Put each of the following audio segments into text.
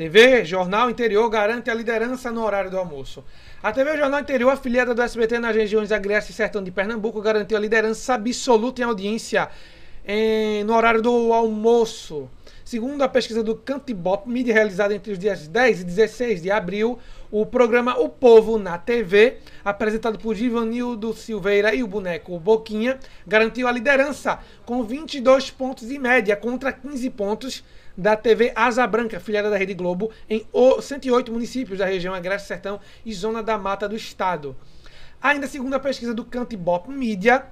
TV Jornal Interior garante a liderança no horário do almoço. A TV Jornal Interior, afiliada do SBT nas regiões Agreste e Sertão de Pernambuco, garantiu a liderança absoluta em audiência em, no horário do almoço. Segundo a pesquisa do Cantibop, mídia realizada entre os dias 10 e 16 de abril, o programa O Povo na TV, apresentado por Givanildo Silveira e o boneco Boquinha, garantiu a liderança com 22 pontos de média contra 15 pontos da TV Asa Branca, filiada da Rede Globo, em 108 municípios da região Agreste Sertão e Zona da Mata do Estado. Ainda segundo a pesquisa do Cantibop Mídia,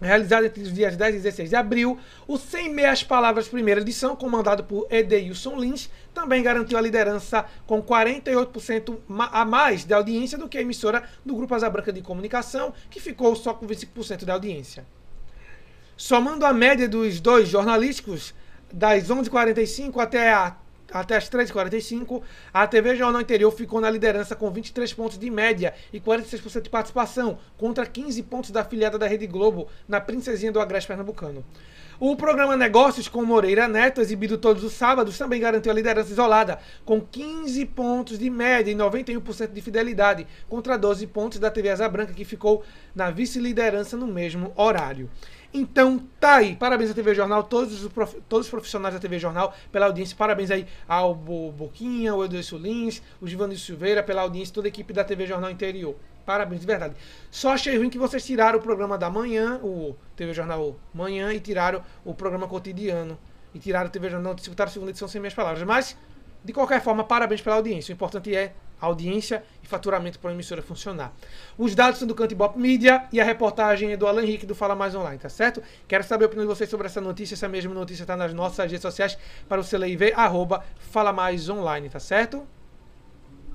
realizado entre os dias 10 e 16 de abril, o 100 Meias Palavras Primeira Edição, comandado por Edeilson Lins, também garantiu a liderança com 48% a mais de audiência do que a emissora do Grupo Asa Branca de Comunicação, que ficou só com 25% da audiência. Somando a média dos dois jornalísticos, das 11h45 até a até as 3h45, a TV Jornal Interior ficou na liderança com 23 pontos de média e 46% de participação, contra 15 pontos da afiliada da Rede Globo, na Princesinha do Agreste Pernambucano. O programa Negócios com Moreira Neto, exibido todos os sábados, também garantiu a liderança isolada, com 15 pontos de média e 91% de fidelidade, contra 12 pontos da TV Asa Branca, que ficou na vice-liderança no mesmo horário. Então, tá aí. Parabéns à TV Jornal, todos os, prof... todos os profissionais da TV Jornal pela audiência. Parabéns aí ao Bo... Boquinha, ao Eduardo Lins, o Givanildo Silveira pela audiência, toda a equipe da TV Jornal Interior. Parabéns, de verdade. Só achei ruim que vocês tiraram o programa da manhã, o TV Jornal Manhã, e tiraram o programa cotidiano. E tiraram o TV Jornal, disputaram a segunda edição sem minhas palavras. Mas de qualquer forma, parabéns pela audiência. O importante é audiência e faturamento para a emissora funcionar. Os dados são do Cantibop Media e a reportagem é do Alan Henrique do Fala Mais Online, tá certo? Quero saber a opinião de vocês sobre essa notícia. Essa mesma notícia está nas nossas redes sociais para você ler e ver, arroba Fala Mais Online, tá certo?